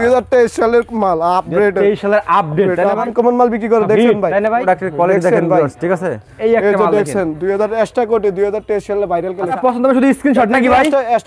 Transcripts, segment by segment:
2023 সালের মাল 23 সালের আপডেট কমন মাল বিক্রি করে দেখেন ভাই প্রোডাক্টের কোয়ালিটি দেখেন ঠিক আছে এই একটা মাল দেখেন কোটি 2023 সালে ভাইরাল পছন্দ হবে শুধু স্ক্রিনশট নাকি ভাই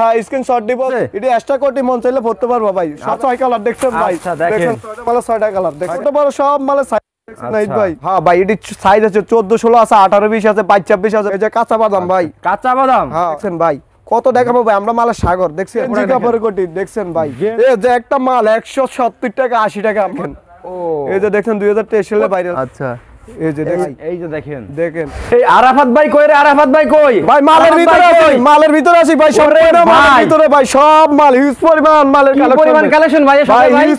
হ্যাঁ স্ক্রিনশট দিব এটা কোটি মন চাইলে ভরতে পারবো ভাই সব আচ্ছা। ছয় কালার ভাই আচ্ছা, দেখেন মাল ছয়টা কালার দেখেন আচ্ছা। বড় সব ভাই হ্যাঁ ভাই এটি আছে 14 16 আছে 18 20 আছে আছে এই যে কাঁচা বাদাম ভাই কাঁচা বাদাম হ্যাঁ। ভাই কত দেখাবো ভাই আমরা মালের সাগর দেখছি হ্যাঁ, কোটি দেখছেন ভাই এই যে একটা মাল একশো সত্তর টাকা আশি টাকা আনবেন এই যে দেখছেন দুই হাজার তেইশ সালে বাইরে আচ্ছা এই যে দেখেন আরাফাত ভাই কই রে আরাফাত ভাই কই ভাই মালের ভিতরে মালের ভিতরে আছি ভাই ভাই সব মাল পরিমাণ মালের কালেকশন পরিমাণ কালেকশন ভাই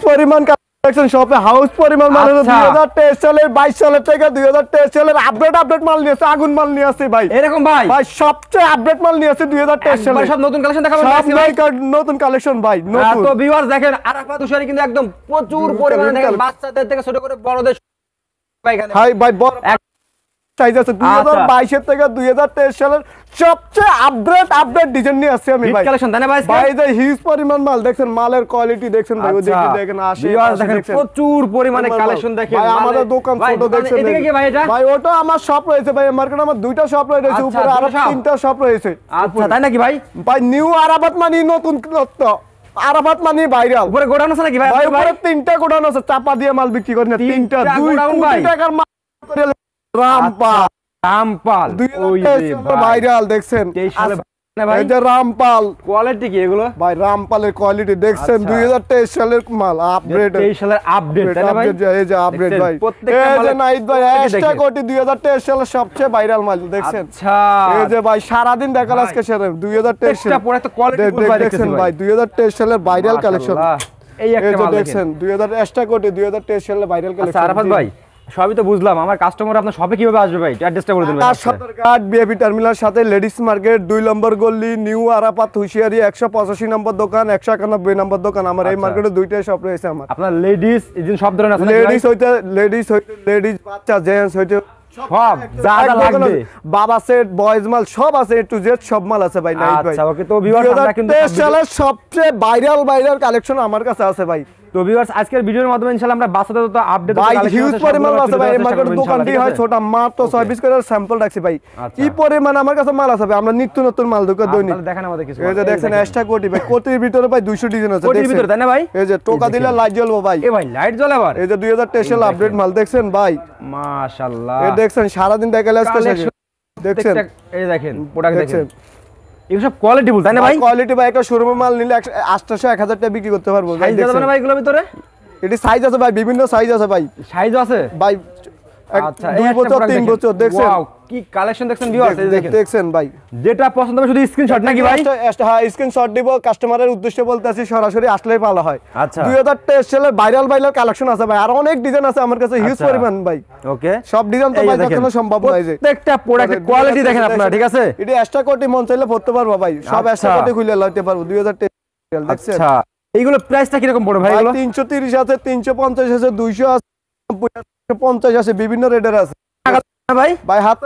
পরিমাণ কালেকশন শপে হাউস পরিমাণ মাল মানে হলো 2023 আচ্ছা। সালের 22 সালের থেকে 2023 সালের আপডেট আপডেট মাল নিয়ে আছে আগুন মাল নিয়ে আছে ভাই এরকম ভাই ভাই সবচেয়ে আপডেট মাল নিয়ে আছে 2023 সালে সব নতুন কালেকশন দেখাবো ভাই নতুন কালেকশন ভাই নতুন তো ভিউয়ার্স দেখেন আরাফা তুষারি কিন্তু একদম প্রচুর পরিমাণে দেখেন বাচ্চাদের থেকে ছোট করে বড়দের ভাই ভাই তিনটা শপ রয়েছে আচ্ছা, তাই নাকি ভাই ভাই নিউ নতুন উপরে আছে নাকি আছে চাপা দিয়ে মাল বিক্রি করে তিনটা মাল রামপাল ভাইরাল দেখছেন সবচেয়ে ভাইরাল মাল দেখছেন আচ্ছা। এই যে ভাই সারাদিন দেখাল আজকে সেরকম দুই হাজার তেইশ ভাই দুই হাজার তেইশ সালের ভাইরাল কালেকশন দেখছেন দুই হাজার কোটি দুই হাজার তেইশ সালের ভাইরাল কালেকশন ভাই সবই তো বুঝলাম আমার কাস্টমার আপনার সবে কিভাবে আসবে ভাই অ্যাড্রেসটা বলে দিন আর সদরঘাট বিএপি টার্মিনালের সাথে লেডিস মার্কেট দুই নম্বর গলি নিউ আরাপাত হুশিয়ারি একশো পঁচাশি নম্বর দোকান একশো একানব্বই নম্বর দোকান আমার এই মার্কেটে আচ্ছা। দুইটাই শপ রয়েছে আমার আপনার লেডিস এই সব ধরনের আছে লেডিস হইতে লেডিস হইতে লেডিস বাচ্চা জেন্টস হইতে সব যা যা লাগবে বাবা সেট বয়েজ মাল সব আছে টু জেড সব মাল আছে ভাই নাইট আচ্ছা, ভাই আচ্ছা ওকে তো ভিউয়ার আমরা কিন্তু সবচেয়ে ভাইরাল ভাইরাল কালেকশন আমার কাছে আছে ভাই তো ভিউয়ার্স আজকের ভিডিওর মাধ্যমে ইনশাআল্লাহ আমরা বাসাতে তো আপডেট ভাই হিউজ পরিমাণ আছে ভাই মার্কেট দোকান দিয়ে হয় ছোট মাত্র 26 করে স্যাম্পল রাখছি ভাই কি আচ্ছা। পরিমাণ আমার কাছে মাল আছে আমরা নিত্য নতুন মাল দোকান আচ্ছা, দইনি আপনারা দেখেন আমাদের কিছু এই যে দেখেন এক্সট্রা কোটি ভাই কোটির ভিতরে ভাই 200 ডিজাইন আছে কোটির ভিতরে তাই না ভাই এই যে টোকা দিলে লাইট জ্বলবো ভাই এই ভাই লাইট জ্বলে আবার এই যে 2023 এর আপডেট মাল দেখছেন ভাই মাশাআল্লাহ এই দেখেন সারা দিন দেখালে আজকে দেখছেন এই দেখেন প্রোডাক্ট দেখেন এগুলো সব কোয়ালিটি বলতে না ভাই কোয়ালিটি ভাই একটা শোরুমে মাল নিলে 800 1000 টাকা বিক্রি করতে পারবো ভাই দেখছেন ভাই এগুলোর ভিতরে এটি সাইজ আছে ভাই বিভিন্ন সাইজ আছে ভাই সাইজ আছে ভাই এটা কোটি মন চাইলে পড়তে পারবো ভাই সব কোটি আচ্ছা। খুলে পারবো এইগুলো প্রাইসটা কি রকম পড়ে ভাই তিনশো 330 আছে 350 আছে 200 আছে পঞ্চাশ আছে বিভিন্ন রেডের আছে ভাই ভাই হাতে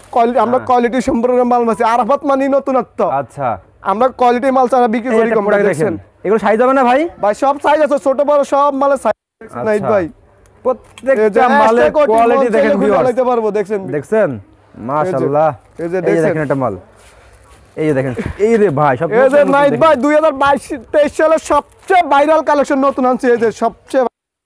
আমরা কোয়ালিটি হ্যাঁ। সম্পর্কে মাল মাছি আরাফাত মানি নতুনত্ব আচ্ছা আমরা কোয়ালিটি মাল সারা বিক্রি করি কম দেখেন এগুলো সাইজ হবে না ভাই ভাই সব সাইজ আছে ছোট বড় সব মালের সাইজ আচ্ছা। নাই ভাই প্রত্যেকটা মালের কোয়ালিটি দেখেন ভিউয়ার্স লাগাইতে পারবো দেখেন দেখেন মাশাআল্লাহ এই যে দেখেন এটা মাল এই যে দেখেন এই রে ভাই সব এই যে নাইট ভাই 2022 23 সালের সবচেয়ে ভাইরাল কালেকশন নতুন আনছে এই যে সবচেয়ে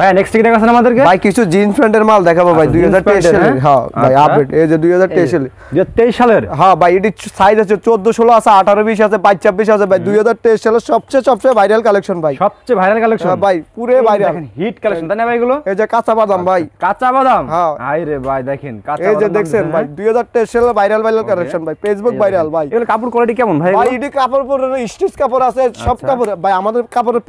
ভাই নেক্সট কি দেখাছেন আমাদেরকে ভাই কিছু মাল দেখাবো ভাই 2023 আচ্ছা, হ্যাঁ? হ্যাঁ, আচ্ছা। সালের হ্যাঁ ভাই আপডেট এই যে 2023 সালের 2023 সালের হ্যাঁ ভাই এটি সাইজ আছে 14 16 আছে 18 20 আছে 22 26 আছে ভাই 2023 সালের সবচেয়ে সবচেয়ে ভাইরাল কালেকশন ভাই সবচেয়ে ভাইরাল হ্যাঁ, কালেকশন ভাই পুরো ভাইরাল হিট কালেকশন তাই না ভাই এগুলো এই যে কাঁচা বাদাম আচ্ছা, ভাই কাঁচা বাদাম হ্যাঁ আই রে ভাই দেখেন কাঁচা এই যে দেখছেন ভাই 2023 সালের ভাইরাল ভাইরাল কালেকশন ভাই ফেসবুক ভাইরাল ভাই কাপড় কোয়ালিটি কেমন ভাই ভাই এটি কাপড় স্টিচ কাপড় আছে সব কাপড় ভাই আমাদের কাপড়ের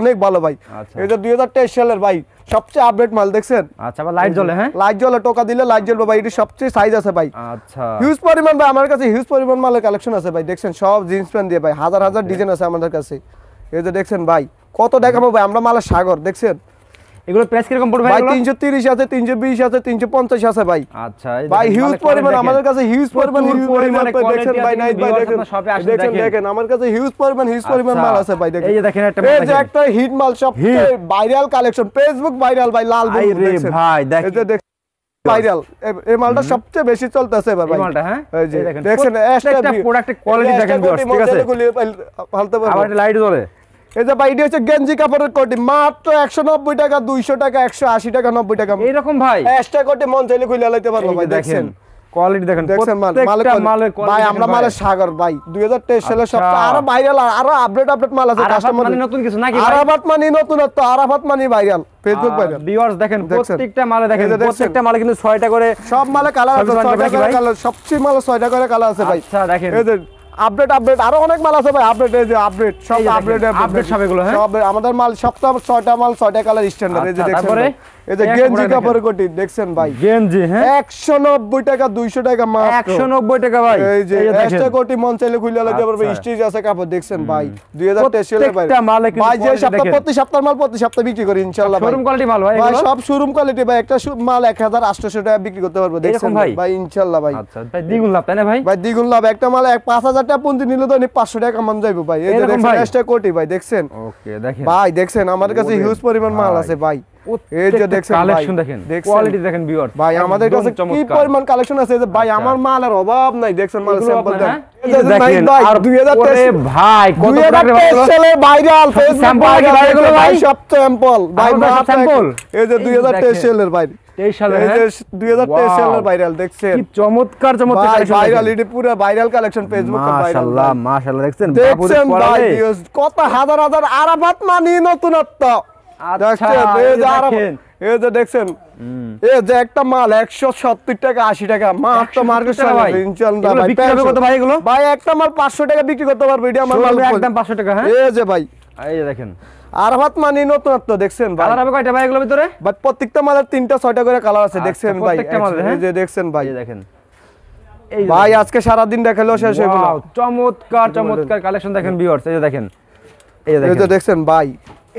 অনেক ভালো ভাই এই যে 2023 সালের ভাই সবচেয়ে আপডেট মাল দেখছেন আচ্ছা ভাই লাইট জ্বলে হ্যাঁ লাইট জ্বলে টোকা দিলে লাইট জ্বলবে ভাই এটা সবচেয়ে সাইজ আছে ভাই আচ্ছা হিউজ পরিমাণ ভাই আমার কাছে হিউজ পরিমাণ মালের কালেকশন আছে ভাই দেখছেন সব জিন্স প্যান্ট দিয়ে ভাই হাজার হাজার ডিজাইন আছে আমাদের কাছে এই যে দেখছেন ভাই কত দেখাবো ভাই আমরা মালের সাগর দেখছেন এগুলো প্রাইস কিরকম পড়বে ভাই 330 আছে 320 আছে 350 আছে ভাই আচ্ছা ভাই হিউজ মানে পরিমাণ আমাদের কাছে হিউজ পরিমাণ হিউজ পরিমাণ দেখেন ভাই নাইট ভাই দেখেন শপে আসেন দেখেন দেখেন আমার কাছে হিউজ পরিমাণ হিউজ পরিমাণ আচ্ছা, মাল আছে ভাই দেখেন এই যে দেখেন একটা এই যে একটা হিট মাল সব ভাইরাল কালেকশন ফেসবুক ভাইরাল ভাই লাল ভাই ভাই দেখেন ভাইরাল এই মালটা সবচেয়ে বেশি চলতেছে এবার ভাই মালটা হ্যাঁ এই যে দেখেন একটা প্রোডাক্টের কোয়ালিটি দেখেন ঠিক আছে আবার লাইট জ্বলে এই যে ভাই হচ্ছে গেঞ্জি কাপড়ের কোটি মাত্র একশো নব্বই টাকা দুইশো টাকা একশো আশি টাকা নব্বই টাকা এইরকম ভাই কোটি মন চাইলে খুলে লাইতে পারবো ভাই দেখেন আচ্ছা। নতুন মানি ফেসবুক দেখেন কিন্তু ছয়টা করে সব কালার আছে সবচেয়ে মালে ছয়টা করে কালার আছে ভাই আচ্ছা, আপডেট আপডেট আরো অনেক মাল আছে ভাই আপডেট এই যে আপডেট সব আপডেট আপডেট সব এগুলো হ্যাঁ সব আমাদের মাল ছয়টা মাল ছয়টা কালার স্ট্যান্ডার্ড এই যে আচ্ছা, দেখছেন এই যে গেঞ্জি কাপড় কোটি দেখছেন ভাই গেঞ্জি হ্যাঁ 190 টাকা 200 টাকা মাত্র 190 টাকা ভাই এই যে একটা কোটি মন চাইলে খুলে লাগে আচ্ছা। আছে কাপড় দেখছেন ভাই 2023 সালের ভাই প্রত্যেকটা কিন্তু ভাই যে সপ্তাহ প্রতি সপ্তাহ মাল প্রতি সপ্তাহ বিক্রি করি ইনশাআল্লাহ আচ্ছা, ভাই শোরুম কোয়ালিটি ভাই ভাই সব শোরুম কোয়ালিটি ভাই একটা মাল 1800 টাকা বিক্রি করতে পারবো দেখছেন ভাই ইনশাআল্লাহ ভাই আচ্ছা ভাই দ্বিগুণ লাভ তাই না ভাই ভাই দ্বিগুণ লাভ একটা মাল 5000 টাকা পুঁজি নিলে তো পাঁচশো টাকা মান যাইবো ভাই এই কোটি ভাই দেখছেন ভাই দেখছেন আমার কাছে হিউজ পরিমাণ মাল আছে ভাই কালেকশন ভাই আছে যে ভাই আচ্ছা। আমার মাল আর অভাব নাই দেখছেন মাল স্যাম্পল দেখেন ভাই সব এই যে দুই হাজার তেইশ সালের একটা মাল পাঁচশো টাকা বিক্রি করতে পারবো আমার পাঁচশো টাকা হ্যাঁ? এই যে ভাই দেখেন আরফাত মানে নতুনত্ব দেখছেন ভাই কালার হবে কয়টা ভাই এগুলোর ভিতরে ভাই প্রত্যেকটা মালের তিনটা ছয়টা করে কালার আছে আচ্ছা, দেখছেন ভাই হ্যাঁ? এই যে দেখছেন ভাই দেখেন ভাই আজকে সারা দিন দেখালেও শেষ হইব চমৎকার চমৎকার কালেকশন দেখেন ভিউয়ার্স এই যে দেখেন এই যে দেখেন এই যে দেখছেন ভাই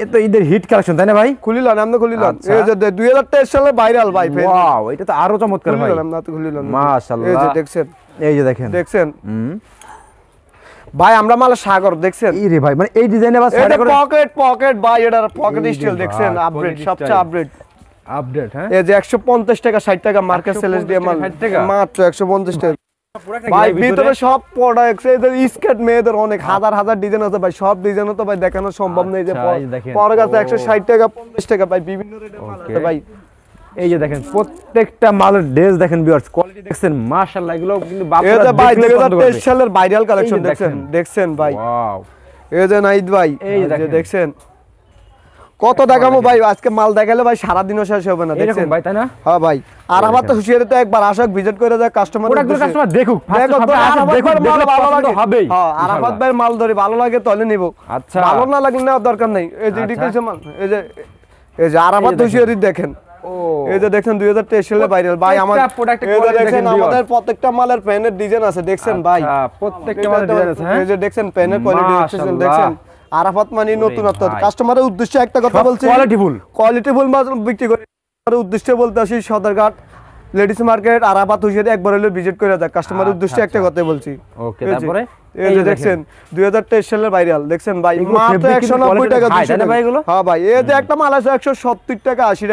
এটা ঈদের হিট কালেকশন তাই না ভাই খুলিলাম আমরা খুলিলাম আচ্ছা। এই যে 2023 সালে ভাইরাল ভাই ওয়াও এটা তো আরো চমৎকার ভাই খুলিলাম না তো খুলিলাম মাশাআল্লাহ এই যে দেখছেন এই যে দেখেন দেখছেন হুম ভাই আমরা মাল সাগর দেখছেন এই রে ভাই মানে এই ডিজাইনে আবার এটা পকেট পকেট ভাই এটা পকেট স্টাইল দেখছেন আপডেট সবচেয়ে আপডেট আপডেট হ্যাঁ এই যে 150 টাকা 60 টাকা মার্কেট সেলস দিয়ে মাল মাত্র 150 টাকা ভাই ভিতরে সব প্রোডাক্টস এই যে স্কেট মেয়েদের অনেক আচ্ছা। হাজার হাজার ডিজাইন আছে ভাই সব ডিজাইন তো ভাই দেখানো সম্ভব নয় যে পড়া আচ্ছা, কাছে 160 টাকা 50 টাকা ভাই বিভিন্ন রেটে মাল আছে ভাই এই যে দেখেন প্রত্যেকটা মালের ড্রেস দেখেন ভিউয়ার্স কোয়ালিটি দেখেন মাশাআল্লাহ এগুলো কিন্তু বাপুরা ভাই 2023 সালের ভাইরাল কালেকশন দেখেন দেখেন ভাই ওয়াও এই যে নাইদ ভাই এই যে দেখেন কত দেখাবো ভাই আজকে মাল দেখালে ভাই সারা দিনও শেষ হবে না দেখেন ভাই তাই না হ্যাঁ ভাই আর আমার তো হুশিয়ারি তো একবার আসক ভিজিট করে যায় কাস্টমার কাস্টমার দেখুক দেখো মাল ভালো লাগে হবে হ্যাঁ আর আরাফাত ভাই মাল ধরে ভালো লাগে তাহলে নিব আচ্ছা ভালো না লাগলে না দরকার নাই এই যে ডিটেইলস আচ্ছা। মাল এই যে এই যে আরাফাত হুশিয়ারি দেখেন এই যে দেখছেন 2023 সালে ভাইরাল ভাই আমাদের প্রত্যেকটা মালের প্যানের ডিজাইন আছে দেখছেন ভাই দেখছেন প্যানের কোয়ালিটি দেখছেন আরাফাত মানে নতুন কাস্টমারের উদ্দেশ্যে একটা কথা বলছি কোয়ালিটি ফুল কোয়ালিটি ফুল বিক্রি করে উদ্দেশ্যে বলতে আসি সদরঘাট লেডিস মার্কেট আরাফাত হুসের একবার হলো ভিজিট করে যাক কাস্টমারের আচ্ছা, উদ্দেশ্যে একটা আচ্ছা, কথা আচ্ছা। বলছি ওকে তারপরে এই যে টাকা ভাই হ্যাঁ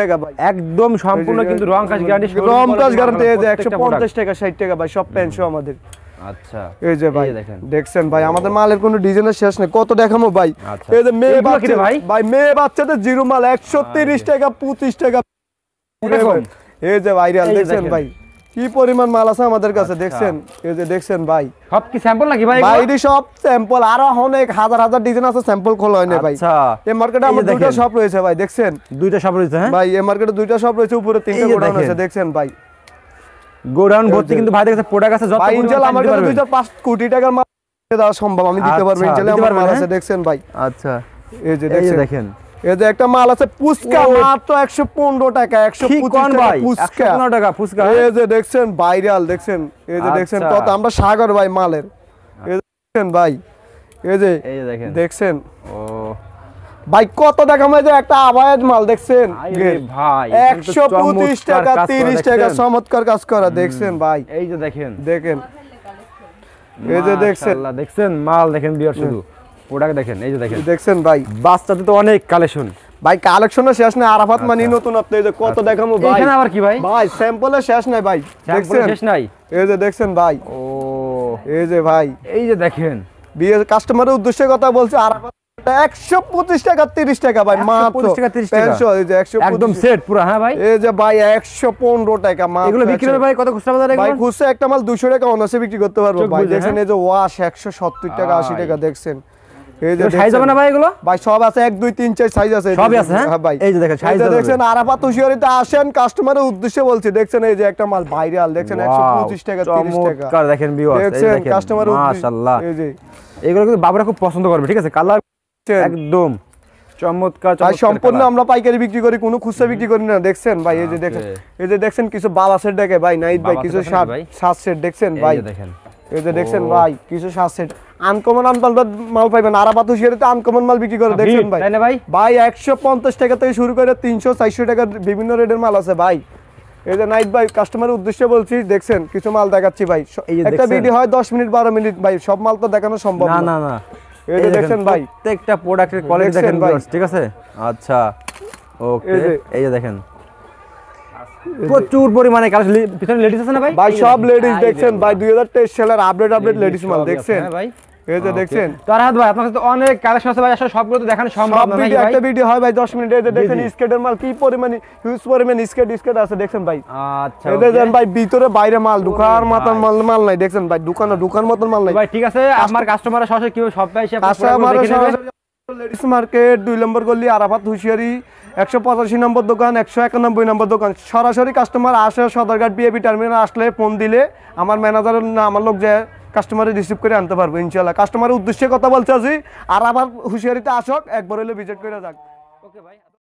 টাকা ভাই একদম সম্পূর্ণ কিন্তু টাকা 60 টাকা ভাই সব প্যান্ট আচ্ছা। আমাদের আচ্ছা। এই যে ভাই দেখছেন ভাই আমাদের মালের কোনো ডিজাইনের শেষ নেই কত দেখামো ভাই আচ্ছা। এই যে মেয়ে বাচ্চা ভাই ভাই মেয়ে বাচ্চাদের জিরো মাল 130 টাকা পঁচিশ টাকা এই যে ভাইরাল দেখছেন ভাই কি পরিমাণ মাল আছে আমাদের কাছে আচ্ছা। দেখছেন এই যে দেখছেন ভাই সব কি স্যাম্পল নাকি ভাই ভাই এই সব স্যাম্পল আরো অনেক হাজার হাজার ডিজাইন আছে স্যাম্পল খোলা হয়নি ভাই আচ্ছা এই মার্কেটে আমাদের দুটো শপ রয়েছে ভাই দেখছেন দুটো শপ রয়েছে হ্যাঁ ভাই এই মার্কেটে দুটো শপ রয়েছে উপরে তিনটা গোডাউন আছে দেখছেন ভাই গোডাউন ভর্তি কিন্তু ভাই দেখছেন প্রোডাক্ট আছে যত ভাই ইনশাআল্লাহ আমার কাছে দুটো 2.5 কোটি টাকার মাল দেওয়া সম্ভব আমি দিতে পারবো আচ্ছা, ইনশাআল্লাহ আমার মাল হ্যাঁ? আছে দেখছেন ভাই আচ্ছা এই যে দেখেন এই যে একটা মাল আছে পুচকা মাত্র 115 টাকা 125 টাকা পুচকা 115 টাকা পুচকা এই যে দেখছেন ভাইরাল দেখছেন এই যে দেখছেন আচ্ছা। কত আমরা সাগর ভাই মালের এই দেখছেন ভাই এই যে এই যে দেখেন দেখছেন ও ভাই কত টাকা মানে একটা আবায়াত মাল দেখছেন ভাই 125 টাকা 30 টাকা চমৎকার কাজ করা দেখছেন ভাই এই যে দেখেন দেখেন এই যে দেখছেন দেখছেন মাল দেখেন বিয়ার শুধু দেখেন এই যে দেখেন দেখছেন ভাই বাচ্চাতে তো অনেক কালেকশন ভাই শেষ নাই আরাফাত আচ্ছা। মানি নতুন আপনি এই যে কত আচ্ছা। দেখামু ভাই এখানে আবার কি ভাই ভাই শেষ নাই ভাই দেখছেন শেষ নাই এই যে দেখছেন ভাই ও এই যে ভাই এই যে দেখেন বিয়ে কাস্টমারের উদ্দেশ্যে কথা বলছে আরাফাত টাকা টাকা হ্যাঁ বিক্রি একটা মাল দুশো টাকা অনাসে বিক্রি করতে পারবো ভাই দেখেন হ্যাঁ? এই যে টাকা আশি টাকা দেখছেন এগুলো কিন্তু খুব পছন্দ করবে ঠিক আছে কালার একদম চমৎকার সম্পূর্ণ আমরা পাইকারি বিক্রি করি কোনো খুচরা বিক্রি করি না দেখছেন ভাই এই যে আচ্ছা। দেখেন এই যে দেখছেন কিছু বাবা সেট দেখে ভাই নাইট ভাই কিছু সাত সেট দেখছেন ভাই দেখেন এই যে দেখছেন ভাই কিছু সাসেট আনকমন আনপাল মাল পাইবেন আর আবার তো আনকমন মাল বিক্রি করে দেখছেন ভাই ভাই ভাই একশো টাকা থেকে শুরু করে তিনশো চারশো টাকার বিভিন্ন রেটের মাল আছে ভাই এই যে নাইট ভাই কাস্টমারের উদ্দেশ্যে বলছি দেখছেন কিছু মাল দেখাচ্ছি ভাই একটা ভিডিও হয় দশ মিনিট বারো মিনিট ভাই সব মাল তো দেখানো সম্ভব না না না এই যে দেখছেন ভাই প্রত্যেকটা প্রোডাক্টের কোয়ালিটি দেখেন ভাই ঠিক আছে আচ্ছা ওকে এই যে দেখেন প্রচুর পরিমাণে পিছনে লেডিস আছে না ভাই ভাই সব লেডিস দেখছেন ভাই সালের আপডেট আপডেট লেডিস মাল দেখছেন স্কেটের হ্যাঁ মাল কি পরিমাণে স্কেট স্কেট আছে দেখছেন আচ্ছা, ভাই ভিতরে বাইরে মাল দোকান মতন মাল মাল নাই দেখছেন ভাই দোকান দোকান মতন মাল নাই ভাই ঠিক আছে আমার কাস্টমার সরাসরি সব লেডিস মার্কেট দুই নম্বর গলি আরাফাত হুশিয়ারি একশো পঁচাশি নম্বর দোকান একশো একানব্বই নম্বর দোকান সরাসরি কাস্টমার আসে সদরঘাট বিএপি টার্মিনাল আসলে ফোন দিলে আমার ম্যানেজারের না আমার লোক যায় কাস্টমারে রিসিভ করে আনতে পারবো ইনশাল্লাহ কাস্টমারের উদ্দেশ্যে কথা বলছে আছি আরাফাত হুঁশিয়ারিতে আসক একবার হলে ভিজিট করে যাক ওকে ভাই